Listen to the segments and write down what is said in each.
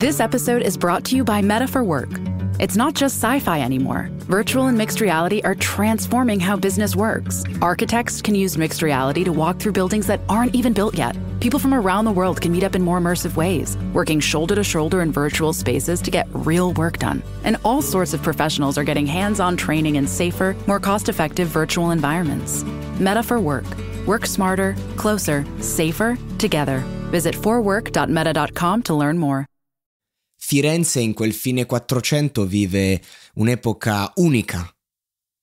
This episode is brought to you by Meta for Work. It's not just sci fi anymore. Virtual and mixed reality are transforming how business works. Architects can use mixed reality to walk through buildings that aren't even built yet. People from around the world can meet up in more immersive ways, working shoulder to shoulder in virtual spaces to get real work done. And all sorts of professionals are getting hands on training in safer, more cost effective virtual environments. Meta for Work. Work smarter, closer, safer, together. Visit forwork.meta.com to learn more. Firenze in quel fine 400 vive un'epoca unica.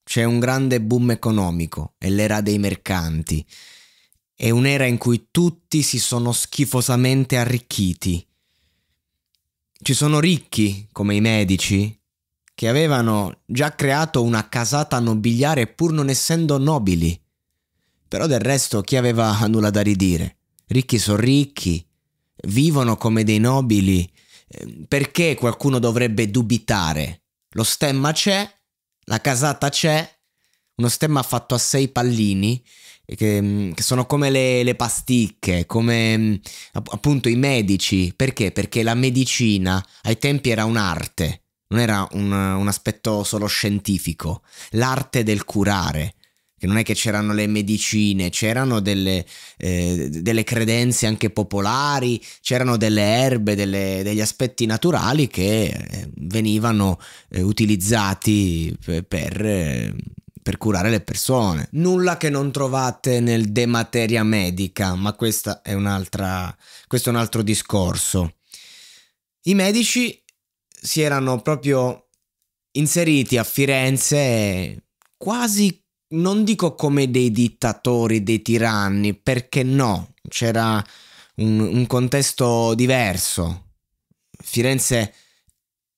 C'è un grande boom economico, è l'era dei mercanti. È un'era in cui tutti si sono schifosamente arricchiti. Ci sono ricchi, come i medici, che avevano già creato una casata nobiliare pur non essendo nobili. Però del resto chi aveva nulla da ridire? Ricchi sono ricchi, vivono come dei nobili, Ehm, perché qualcuno dovrebbe dubitare? Lo stemma c'è, la casata c'è, uno stemma fatto a sei pallini che, mm, che sono come le, le, pasticche, come mm, appunto i medici. Perché? Perché la medicina ai tempi era un'arte, non era un, un aspetto solo scientifico, l'arte del curare che non è che c'erano le medicine, c'erano delle, eh, delle credenze anche popolari, c'erano delle erbe, delle, degli aspetti naturali che eh, venivano eh, utilizzati per... Eh, per curare le persone. Nulla che non trovate nel De Materia Medica, ma questa è un'altra, questo è un altro discorso. I medici si erano proprio inseriti a Firenze quasi non dico come dei dittatori, dei tiranni, perché no, c'era un, un contesto diverso. Firenze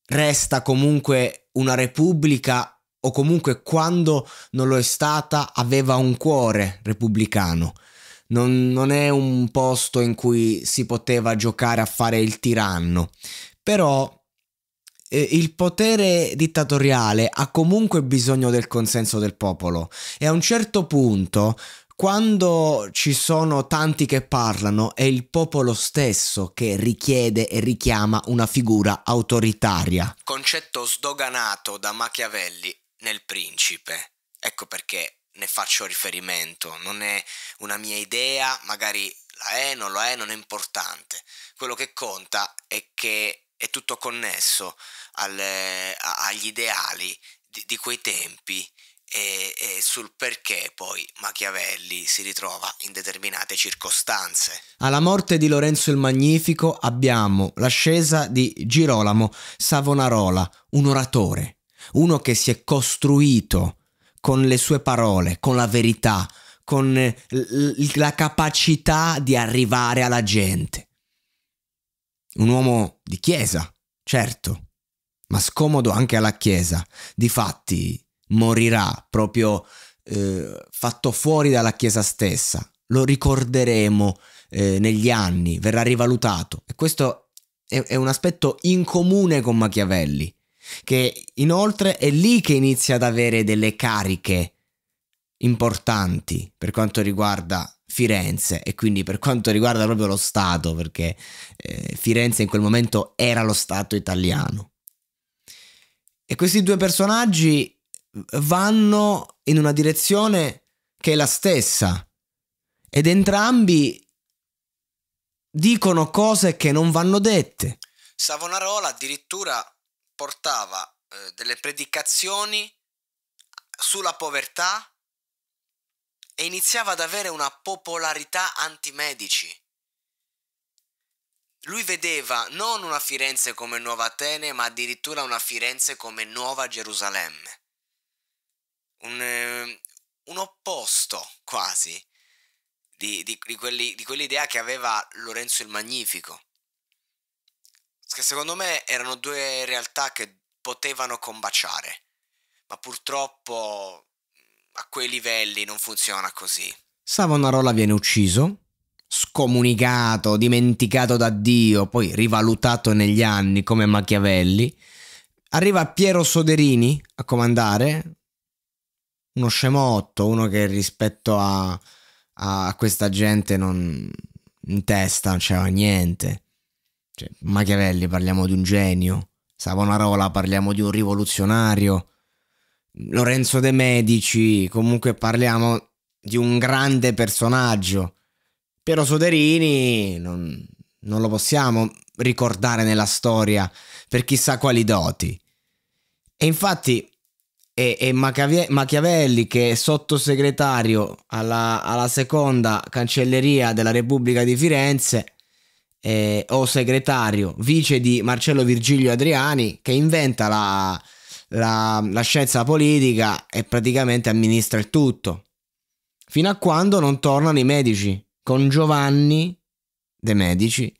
resta comunque una repubblica o comunque quando non lo è stata aveva un cuore repubblicano. Non, non, è un posto in cui si poteva giocare a fare il tiranno, però eh, il potere dittatoriale ha comunque bisogno del consenso del popolo e a un certo punto quando ci sono tanti che parlano è il popolo stesso che richiede e richiama una figura autoritaria. Concetto sdoganato da Machiavelli nel principe. Ecco perché ne faccio riferimento, non è una mia idea, magari la è, non la è, non è importante. Quello che conta è che è tutto connesso al, agli ideali di, di quei tempi e, e, sul perché poi Machiavelli si ritrova in determinate circostanze. Alla morte di Lorenzo il Magnifico abbiamo l'ascesa di Girolamo Savonarola, un oratore, uno che si è costruito con le sue parole, con la verità, con la capacità di arrivare alla gente un uomo di chiesa, certo, ma scomodo anche alla chiesa. Difatti morirà proprio eh, fatto fuori dalla chiesa stessa. Lo ricorderemo eh, negli anni, verrà rivalutato. E questo è, è un aspetto in comune con Machiavelli, che inoltre è lì che inizia ad avere delle cariche importanti per quanto riguarda Firenze e quindi per quanto riguarda proprio lo Stato, perché eh, Firenze in quel momento era lo Stato italiano. E questi due personaggi eh, vanno in una direzione che è la stessa ed entrambi dicono cose che non vanno dette. Savonarola addirittura portava eh, delle predicazioni sulla povertà e iniziava ad avere una popolarità antimedici. Lui vedeva non una Firenze come Nuova Atene, ma addirittura una Firenze come Nuova Gerusalemme. Un, eh, un opposto quasi di, di, di, quelli, di quell'idea che aveva Lorenzo il Magnifico. Che secondo me erano due realtà che potevano combaciare, ma purtroppo a quei livelli non funziona così. Savonarola viene ucciso, scomunicato, dimenticato da Dio, poi rivalutato negli anni come Machiavelli. Arriva Piero Soderini a comandare, uno scemotto, uno che rispetto a, a questa gente non, in testa non c'era niente. Cioè, Machiavelli parliamo di un genio, Savonarola parliamo di un rivoluzionario. Lorenzo De Medici, comunque parliamo di un grande personaggio. Piero Soderini non, non lo possiamo ricordare nella storia per chissà quali doti. E infatti è, è Machiavelli che è sottosegretario alla, alla, seconda cancelleria della Repubblica di Firenze eh, o segretario, vice di Marcello Virgilio Adriani, che inventa la, la, la scienza politica e praticamente amministra il tutto. Fino a quando non tornano i medici con Giovanni De Medici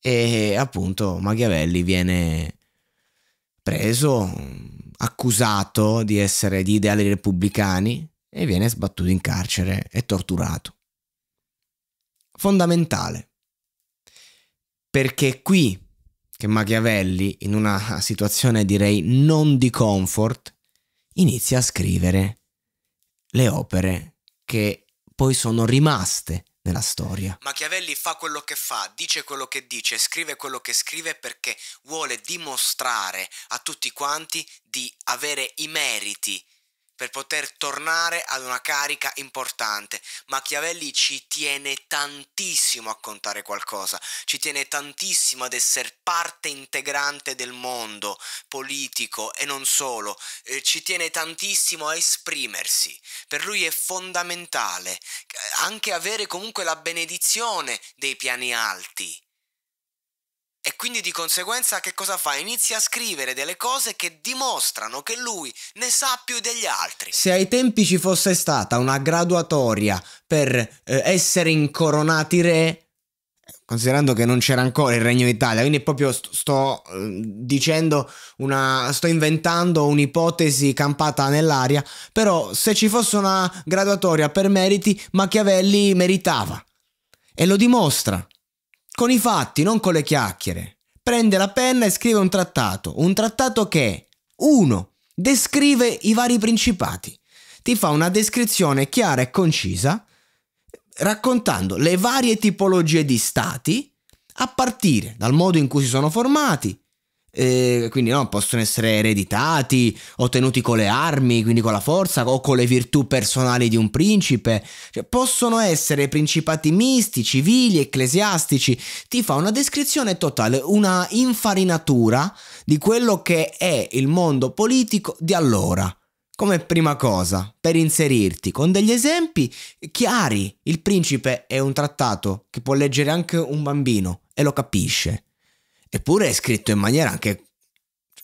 e appunto Machiavelli viene preso, accusato di essere di ideali repubblicani e viene sbattuto in carcere e torturato. Fondamentale, perché qui che Machiavelli, in una situazione direi non di comfort, inizia a scrivere le opere che poi sono rimaste nella storia. Machiavelli fa quello che fa, dice quello che dice, scrive quello che scrive perché vuole dimostrare a tutti quanti di avere i meriti per poter tornare ad una carica importante. Machiavelli ci tiene tantissimo a contare qualcosa, ci tiene tantissimo ad essere parte integrante del mondo politico e non solo, eh, ci tiene tantissimo a esprimersi. Per lui è fondamentale eh, anche avere comunque la benedizione dei piani alti, e quindi di conseguenza che cosa fa? Inizia a scrivere delle cose che dimostrano che lui ne sa più degli altri. Se ai tempi ci fosse stata una graduatoria per eh, essere incoronati re, considerando che non c'era ancora il Regno d'Italia, quindi proprio sto, sto eh, dicendo una sto inventando un'ipotesi campata nell'aria, però se ci fosse una graduatoria per meriti, Machiavelli meritava e lo dimostra. Con i fatti, non con le chiacchiere. Prende la penna e scrive un trattato. Un trattato che, uno, Descrive i vari principati. Ti fa una descrizione chiara e concisa raccontando le varie tipologie di stati a partire dal modo in cui si sono formati, eh, quindi no, possono essere ereditati, ottenuti con le armi, quindi con la forza o con le virtù personali di un principe, cioè, possono essere principati misti, civili, ecclesiastici, ti fa una descrizione totale, una infarinatura di quello che è il mondo politico di allora. Come prima cosa, per inserirti con degli esempi chiari, il principe è un trattato che può leggere anche un bambino e lo capisce eppure è scritto in maniera anche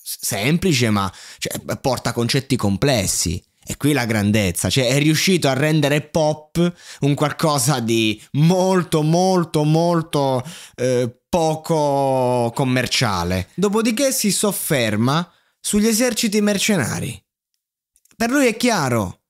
semplice, ma cioè, porta concetti complessi. E qui la grandezza, cioè è riuscito a rendere pop un qualcosa di molto, molto, molto eh, poco commerciale. Dopodiché si sofferma sugli eserciti mercenari. Per lui è chiaro,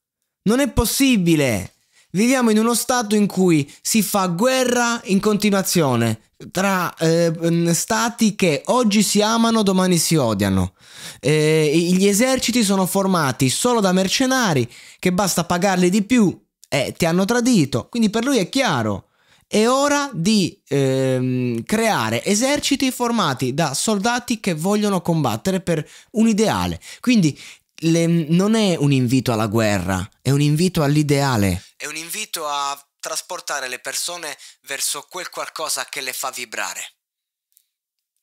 non è possibile Viviamo in uno stato in cui si fa guerra in continuazione tra eh, stati che oggi si amano, domani si odiano. Eh, gli eserciti sono formati solo da mercenari che basta pagarli di più e eh, ti hanno tradito. Quindi per lui è chiaro. È ora di ehm, creare eserciti formati da soldati che vogliono combattere per un ideale. Quindi le, non è un invito alla guerra, è un invito all'ideale. È un invito a trasportare le persone verso quel qualcosa che le fa vibrare,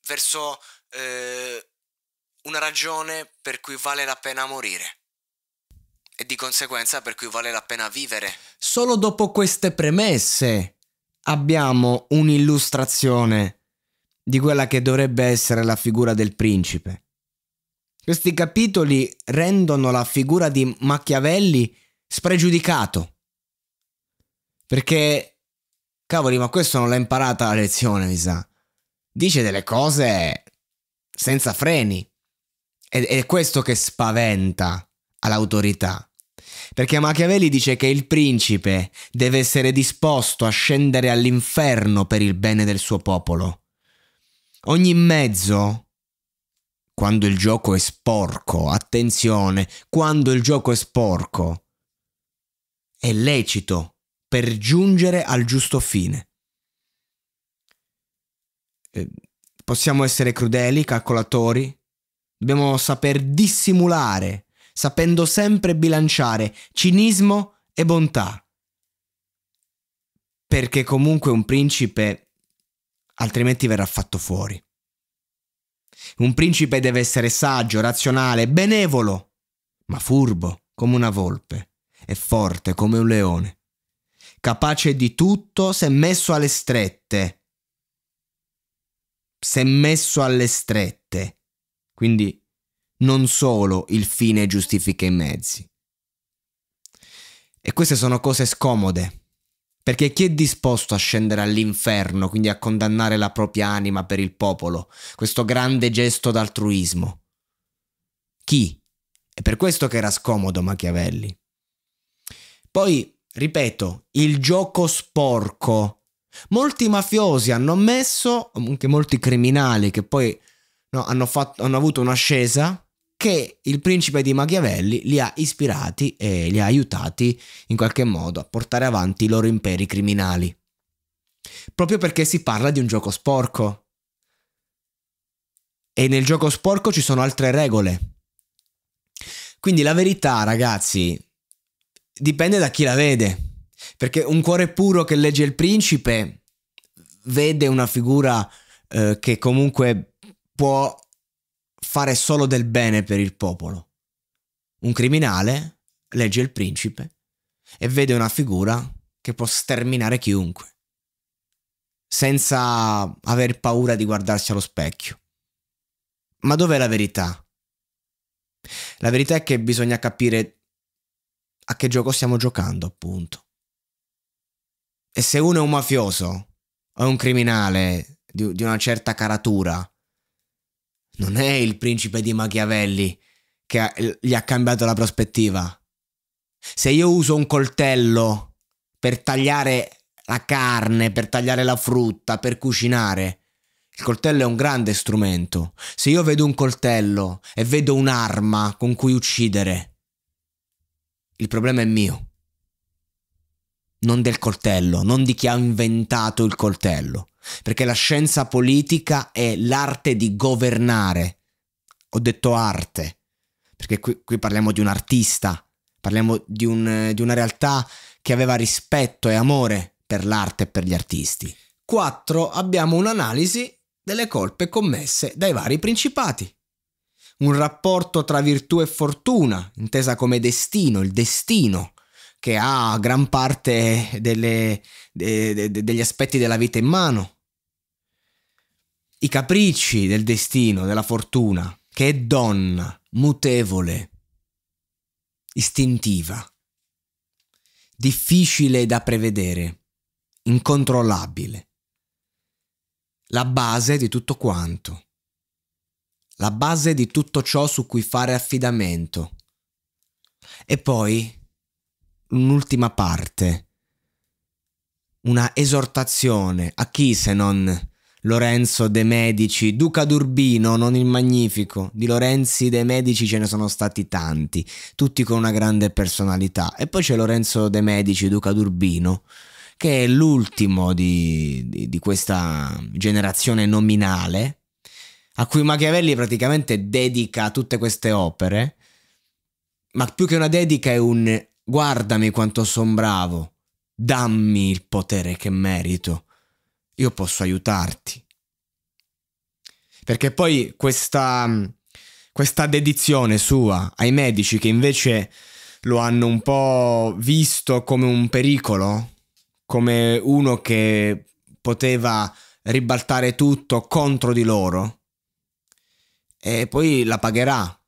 verso eh, una ragione per cui vale la pena morire e di conseguenza per cui vale la pena vivere. Solo dopo queste premesse abbiamo un'illustrazione di quella che dovrebbe essere la figura del principe. Questi capitoli rendono la figura di Machiavelli spregiudicato. Perché, cavoli, ma questo non l'ha imparata la lezione, mi sa. Dice delle cose senza freni. Ed è questo che spaventa all'autorità. Perché Machiavelli dice che il principe deve essere disposto a scendere all'inferno per il bene del suo popolo. Ogni mezzo quando il gioco è sporco, attenzione, quando il gioco è sporco, è lecito per giungere al giusto fine. Eh, possiamo essere crudeli, calcolatori, dobbiamo saper dissimulare, sapendo sempre bilanciare cinismo e bontà. Perché comunque un principe altrimenti verrà fatto fuori. Un principe deve essere saggio, razionale, benevolo, ma furbo come una volpe e forte come un leone, capace di tutto se messo alle strette. Se messo alle strette. Quindi non solo il fine giustifica i mezzi. E queste sono cose scomode, perché chi è disposto a scendere all'inferno, quindi a condannare la propria anima per il popolo, questo grande gesto d'altruismo? Chi? È per questo che era scomodo Machiavelli. Poi, ripeto, il gioco sporco. Molti mafiosi hanno ammesso, anche molti criminali che poi no, hanno, fatto, hanno avuto un'ascesa, che il principe di Machiavelli li ha ispirati e li ha aiutati in qualche modo a portare avanti i loro imperi criminali. Proprio perché si parla di un gioco sporco. E nel gioco sporco ci sono altre regole. Quindi la verità, ragazzi, dipende da chi la vede. Perché un cuore puro che legge il principe vede una figura eh, che comunque può fare solo del bene per il popolo. Un criminale legge il principe e vede una figura che può sterminare chiunque, senza aver paura di guardarsi allo specchio. Ma dov'è la verità? La verità è che bisogna capire a che gioco stiamo giocando, appunto. E se uno è un mafioso o è un criminale di, di una certa caratura, non è il principe di Machiavelli che gli ha cambiato la prospettiva. Se io uso un coltello per tagliare la carne, per tagliare la frutta, per cucinare, il coltello è un grande strumento. Se io vedo un coltello e vedo un'arma con cui uccidere, il problema è mio non del coltello, non di chi ha inventato il coltello, perché la scienza politica è l'arte di governare. Ho detto arte, perché qui, qui parliamo di un artista, parliamo di, un, di una realtà che aveva rispetto e amore per l'arte e per gli artisti. 4. Abbiamo un'analisi delle colpe commesse dai vari principati. Un rapporto tra virtù e fortuna, intesa come destino, il destino, che ha gran parte delle, de, de, de, degli aspetti della vita in mano. I capricci del destino, della fortuna, che è donna, mutevole, istintiva, difficile da prevedere, incontrollabile. La base di tutto quanto. La base di tutto ciò su cui fare affidamento. E poi un'ultima parte, una esortazione a chi se non Lorenzo De Medici, Duca d'Urbino, non il Magnifico, di Lorenzi De Medici ce ne sono stati tanti, tutti con una grande personalità. E poi c'è Lorenzo De Medici, Duca d'Urbino, che è l'ultimo di, di, di questa generazione nominale, a cui Machiavelli praticamente dedica tutte queste opere, ma più che una dedica è un Guardami quanto son bravo. Dammi il potere che merito. Io posso aiutarti. Perché poi questa, mm, questa dedizione sua ai medici che invece lo hanno un po' visto come un pericolo, come uno che poteva ribaltare tutto contro di loro. E poi la pagherà.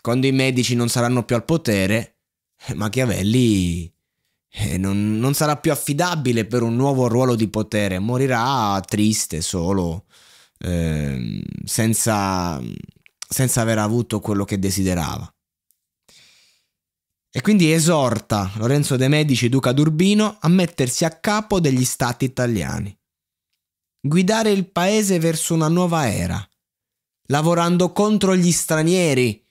Quando i medici non saranno più al potere, eh, Machiavelli eh, non, non, sarà più affidabile per un nuovo ruolo di potere, morirà triste solo, eh, senza, senza aver avuto quello che desiderava. E quindi esorta Lorenzo de Medici, duca d'Urbino, a mettersi a capo degli stati italiani. Guidare il paese verso una nuova era, lavorando contro gli stranieri,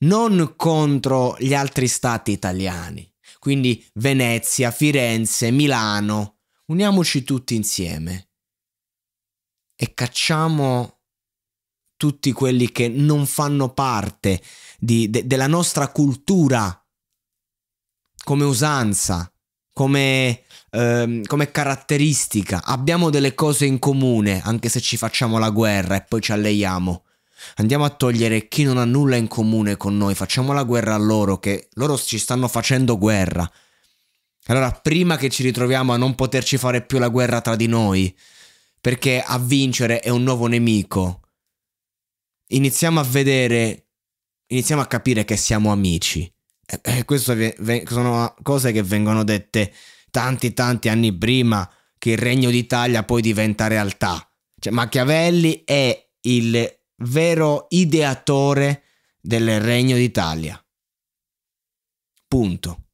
non contro gli altri stati italiani, quindi Venezia, Firenze, Milano. Uniamoci tutti insieme e cacciamo tutti quelli che non fanno parte di, de, della nostra cultura come usanza, come, ehm, come, caratteristica. Abbiamo delle cose in comune, anche se ci facciamo la guerra e poi ci alleiamo. Andiamo a togliere chi non ha nulla in comune con noi, facciamo la guerra a loro, che loro ci stanno facendo guerra. Allora, prima che ci ritroviamo a non poterci fare più la guerra tra di noi, perché a vincere è un nuovo nemico, iniziamo a vedere, iniziamo a capire che siamo amici. E, e queste sono cose che vengono dette tanti, tanti anni prima che il Regno d'Italia poi diventa realtà. Cioè, Machiavelli è il vero ideatore del Regno d'Italia. Punto.